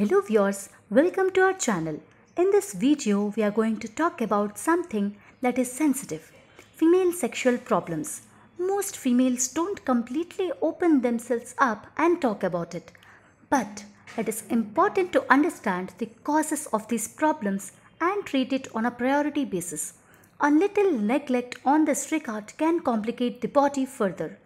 Hello viewers, welcome to our channel. In this video, we are going to talk about something that is sensitive, female sexual problems. Most females don't completely open themselves up and talk about it. But it is important to understand the causes of these problems and treat it on a priority basis. A little neglect on this regard can complicate the body further.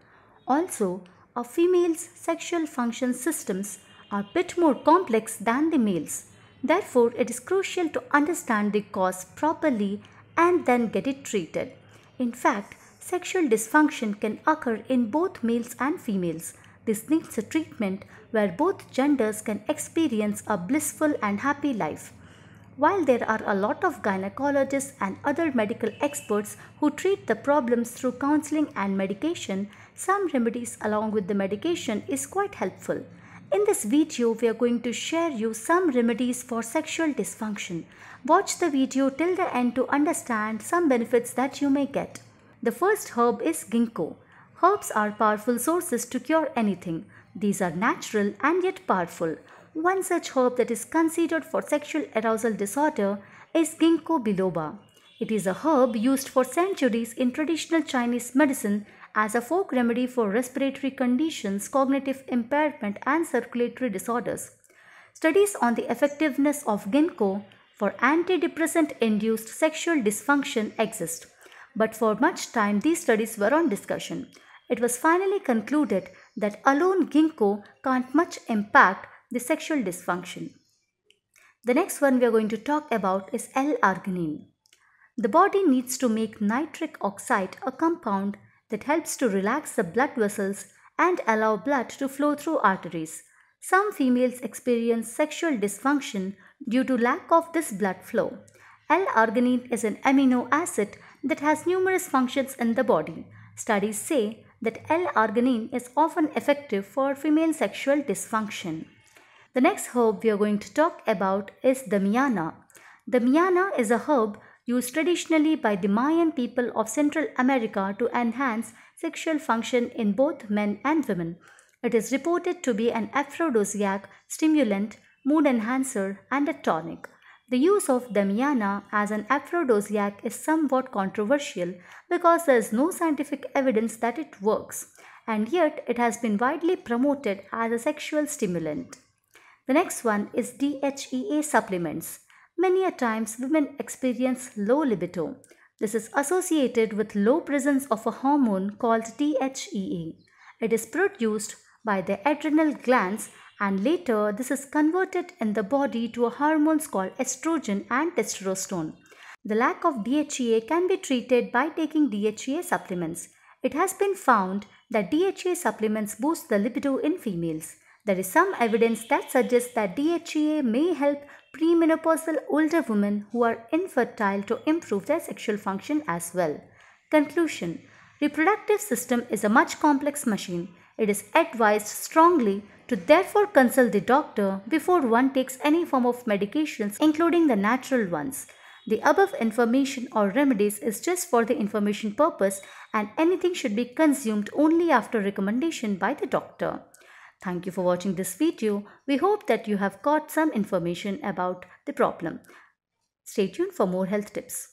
Also, a female's sexual function systems are bit more complex than the males. Therefore, it is crucial to understand the cause properly and then get it treated. In fact, sexual dysfunction can occur in both males and females. This needs a treatment where both genders can experience a blissful and happy life. While there are a lot of gynecologists and other medical experts who treat the problems through counseling and medication, some remedies along with the medication is quite helpful. In this video, we are going to share you some remedies for sexual dysfunction. Watch the video till the end to understand some benefits that you may get. The first herb is ginkgo. Herbs are powerful sources to cure anything. These are natural and yet powerful. One such herb that is considered for sexual arousal disorder is ginkgo biloba. It is a herb used for centuries in traditional Chinese medicine as a folk remedy for respiratory conditions, cognitive impairment, and circulatory disorders. Studies on the effectiveness of ginkgo for antidepressant induced sexual dysfunction exist, but for much time these studies were on discussion. It was finally concluded that alone ginkgo can't much impact the sexual dysfunction. The next one we are going to talk about is L-arginine. The body needs to make nitric oxide, a compound that helps to relax the blood vessels and allow blood to flow through arteries. Some females experience sexual dysfunction due to lack of this blood flow. L-arginine is an amino acid that has numerous functions in the body. Studies say that L-arginine is often effective for female sexual dysfunction. The next herb we are going to talk about is Damiana. Damiana is a herb used traditionally by the Mayan people of Central America to enhance sexual function in both men and women. It is reported to be an aphrodisiac, stimulant, mood enhancer, and a tonic. The use of Damiana as an aphrodisiac is somewhat controversial because there is no scientific evidence that it works, and yet it has been widely promoted as a sexual stimulant. The next one is DHEA supplements. Many a times women experience low libido. This is associated with low presence of a hormone called DHEA. It is produced by the adrenal glands and later this is converted in the body to hormones called estrogen and testosterone. The lack of DHEA can be treated by taking DHEA supplements. It has been found that DHEA supplements boost the libido in females. There is some evidence that suggests that DHEA may help premenopausal older women who are infertile to improve their sexual function as well. Conclusion Reproductive system is a much complex machine. It is advised strongly to therefore consult the doctor before one takes any form of medications including the natural ones. The above information or remedies is just for the information purpose and anything should be consumed only after recommendation by the doctor. Thank you for watching this video. We hope that you have got some information about the problem. Stay tuned for more health tips.